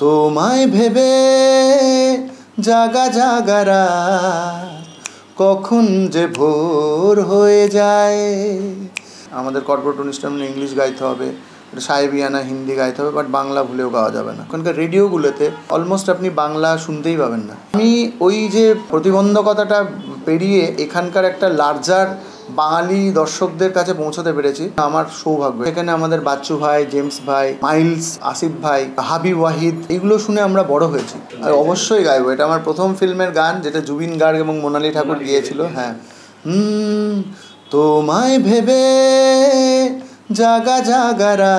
তোমায় ভেবে জাগা জাগারা কখন যে ভোর হয়ে যায় আমাদের কর্পোরেট অনুষ্ঠান মানে ইংলিশ গাইতে হবে সাহেবিয়ানা হিন্দি গাইতে হবে বাট বাংলা ভুলেও গাওয়া যাবে না এখনকার রেডিওগুলোতে অলমোস্ট আপনি বাংলা শুনতেই পাবেন না আমি ওই যে প্রতিবন্ধকতাটা পেরিয়ে এখানকার একটা লার্জার বাঙালি দর্শকদের কাছে পৌঁছাতে পেরেছি আমার সৌভাগ্য এখানে আমাদের বাচ্চু ভাই জেমস ভাই মাইলস আসিফ ভাই হাবি ওয়াহিদ এগুলো শুনে আমরা বড় হয়েছি আর অবশ্যই গাইব এটা আমার প্রথম ফিল্মের গান যেটা জুবিন গার্গ এবং মোনালি ঠাকুর গিয়েছিল হ্যাঁ তোমায় ভেবে জাগা জাগারা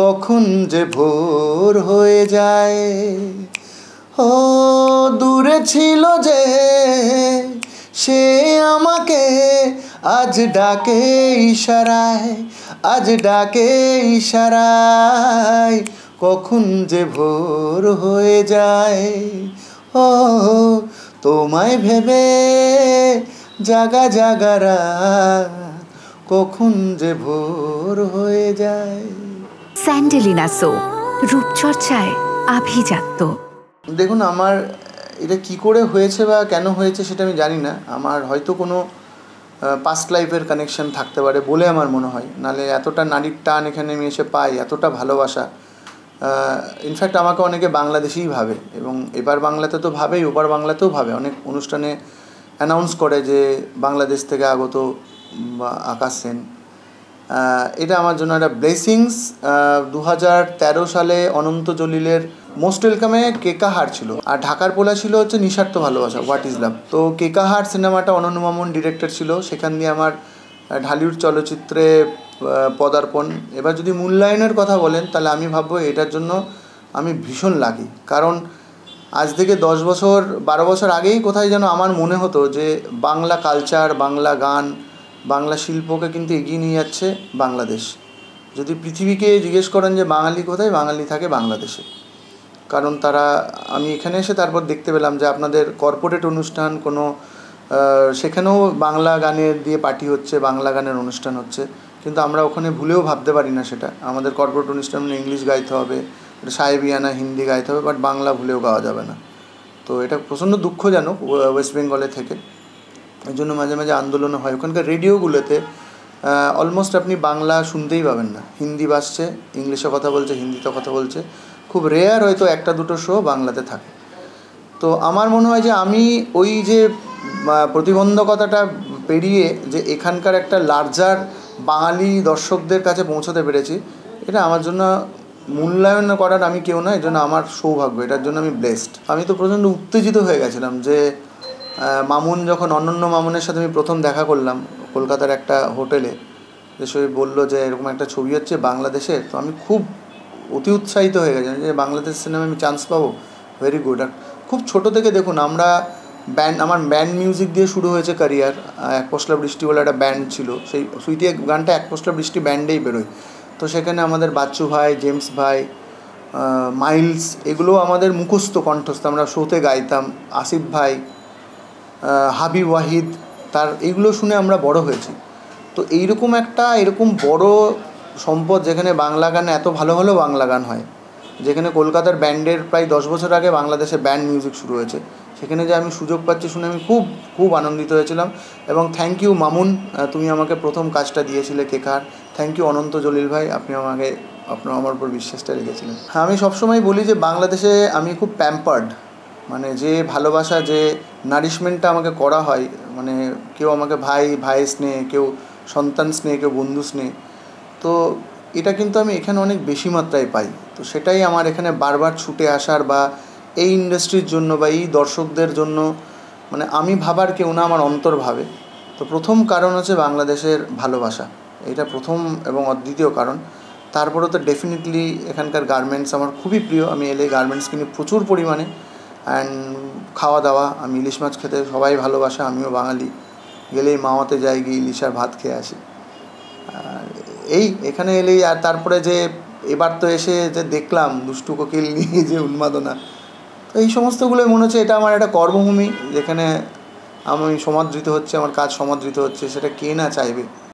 কখন যে ভোর হয়ে যায় ও দূরে ছিল যে আজ ডাকে ইশারায় আজ ডাকে ইশারায় কখন যে ভোর হয়ে যায় ও তোমায় ভেবে জাগা জাগারা কখন যে ভোর হয়ে যায় স্যান্ডেলিনা সো রূপচর্চায় আভিজাত্য দেখুন আমার এটা কি করে হয়েছে বা কেন হয়েছে সেটা আমি জানি না আমার হয়তো কোনো পাস্ট লাইফের কানেকশন থাকতে পারে বলে আমার মনে হয় নালে এতটা নারীর টান এখানে আমি এসে পাই এতটা ভালোবাসা ইনফ্যাক্ট আমাকে অনেকে বাংলাদেশেই ভাবে এবং এবার বাংলাতে তো ভাবেই ওপার বাংলাতেও ভাবে অনেক অনুষ্ঠানে অ্যানাউন্স করে যে বাংলাদেশ থেকে আগত আকাশ সেন এটা আমার জন্য একটা ব্লেসিংস দু সালে অনন্ত জলিলের মোস্ট ওয়েলকামে কেকা হার ছিল আর ঢাকার পোলা ছিল হচ্ছে নিঃস্বার্থ ভালোবাসা হোয়াট ইজ লাভ তো কেকা হার সিনেমাটা অনন্য মামন ডিরেক্টর ছিল সেখান দিয়ে আমার ঢালিউড চলচ্চিত্রে পদার্পণ এবার যদি মূল্যায়নের কথা বলেন তাহলে আমি ভাববো এটার জন্য আমি ভীষণ লাগি কারণ আজ থেকে দশ বছর বারো বছর আগেই কোথায় যেন আমার মনে হতো যে বাংলা কালচার বাংলা গান বাংলা শিল্পকে কিন্তু এগিয়ে নিয়ে যাচ্ছে বাংলাদেশ যদি পৃথিবীকে জিজ্ঞেস করেন যে বাঙালি কোথায় বাঙালি থাকে বাংলাদেশে কারণ তারা আমি এখানে এসে তারপর দেখতে পেলাম যে আপনাদের কর্পোরেট অনুষ্ঠান কোনো সেখানেও বাংলা গানের দিয়ে পার্টি হচ্ছে বাংলা গানের অনুষ্ঠান হচ্ছে কিন্তু আমরা ওখানে ভুলেও ভাবতে পারি না সেটা আমাদের কর্পোরেট অনুষ্ঠান মানে ইংলিশ গাইতে হবে সাহেবিয়ানা হিন্দি গাইতে হবে বাট বাংলা ভুলেও গাওয়া যাবে না তো এটা প্রচণ্ড দুঃখজনক ওয়েস্ট বেঙ্গলে থেকে এই জন্য মাঝে মাঝে আন্দোলনও হয় ওখানকার রেডিওগুলোতে অলমোস্ট আপনি বাংলা শুনতেই পাবেন না হিন্দি বাসছে ইংলিশে কথা বলছে হিন্দিতে কথা বলছে খুব রেয়ার হয়তো একটা দুটো শো বাংলাতে থাকে তো আমার মনে হয় যে আমি ওই যে প্রতিবন্ধকতাটা পেরিয়ে যে এখানকার একটা লার্জার বাঙালি দর্শকদের কাছে পৌঁছতে পেরেছি এটা আমার জন্য মূল্যায়ন করার আমি কেউ না জন্য আমার সৌভাগ্য এটার জন্য আমি ব্লেসড আমি তো প্রচণ্ড উত্তেজিত হয়ে গেছিলাম যে মামুন যখন অনন্য মামুনের সাথে আমি প্রথম দেখা করলাম কলকাতার একটা হোটেলে যে সে বললো যে এরকম একটা ছবি হচ্ছে বাংলাদেশের তো আমি খুব অতি উৎসাহিত হয়ে গেছেন যে বাংলাদেশ সিনেমা আমি চান্স পাবো ভেরি গুড আর খুব ছোটো থেকে দেখুন আমরা ব্যান্ড আমার ব্যান্ড মিউজিক দিয়ে শুরু হয়েছে ক্যারিয়ার এক পশলা বৃষ্টি বলে একটা ব্যান্ড ছিল সেই সুইটি গানটা এক পশলা বৃষ্টি ব্যান্ডেই বেরোয় তো সেখানে আমাদের বাচ্চু ভাই জেমস ভাই মাইলস এগুলো আমাদের মুখস্থ কণ্ঠস্থ আমরা শোতে গাইতাম আসিফ ভাই হাবি ওয়াহিদ তার এইগুলো শুনে আমরা বড় হয়েছি তো এইরকম একটা এরকম বড় সম্পদ যেখানে বাংলা গান এত ভালো ভালো বাংলা গান হয় যেখানে কলকাতার ব্যান্ডের প্রায় দশ বছর আগে বাংলাদেশে ব্যান্ড মিউজিক শুরু হয়েছে সেখানে যে আমি সুযোগ পাচ্ছি শুনে আমি খুব খুব আনন্দিত হয়েছিলাম এবং থ্যাংক ইউ মামুন তুমি আমাকে প্রথম কাজটা দিয়েছিলে কেকার থ্যাংক ইউ অনন্ত জলিল ভাই আপনি আমাকে আপনার আমার উপর বিশ্বাসটা রেখেছিলেন হ্যাঁ আমি সবসময় বলি যে বাংলাদেশে আমি খুব প্যাম্পার্ড মানে যে ভালোবাসা যে নারিশমেন্টটা আমাকে করা হয় মানে কেউ আমাকে ভাই ভাই স্নেহ কেউ সন্তান স্নেহ কেউ বন্ধু স্নেহ তো এটা কিন্তু আমি এখানে অনেক বেশি মাত্রায় পাই তো সেটাই আমার এখানে বারবার ছুটে আসার বা এই ইন্ডাস্ট্রির জন্য বা এই দর্শকদের জন্য মানে আমি ভাবার কেউ না আমার অন্তর ভাবে তো প্রথম কারণ হচ্ছে বাংলাদেশের ভালোবাসা এটা প্রথম এবং অদ্বিতীয় কারণ তারপরে তো ডেফিনেটলি এখানকার গার্মেন্টস আমার খুবই প্রিয় আমি এলে গার্মেন্টস কিনি প্রচুর পরিমাণে অ্যান্ড খাওয়া দাওয়া আমি ইলিশ মাছ খেতে সবাই ভালোবাসা আমিও বাঙালি গেলেই মাওয়াতে যাই গিয়ে ইলিশ আর ভাত খেয়ে আসি এই এখানে এলেই আর তারপরে যে এবার তো এসে যে দেখলাম দুষ্টু কোকিল নিয়ে যে উন্মাদনা তো এই সমস্তগুলোই মনে হচ্ছে এটা আমার একটা কর্মভূমি যেখানে আমি সমাদৃত হচ্ছে আমার কাজ সমাদৃত হচ্ছে সেটা কে না চাইবে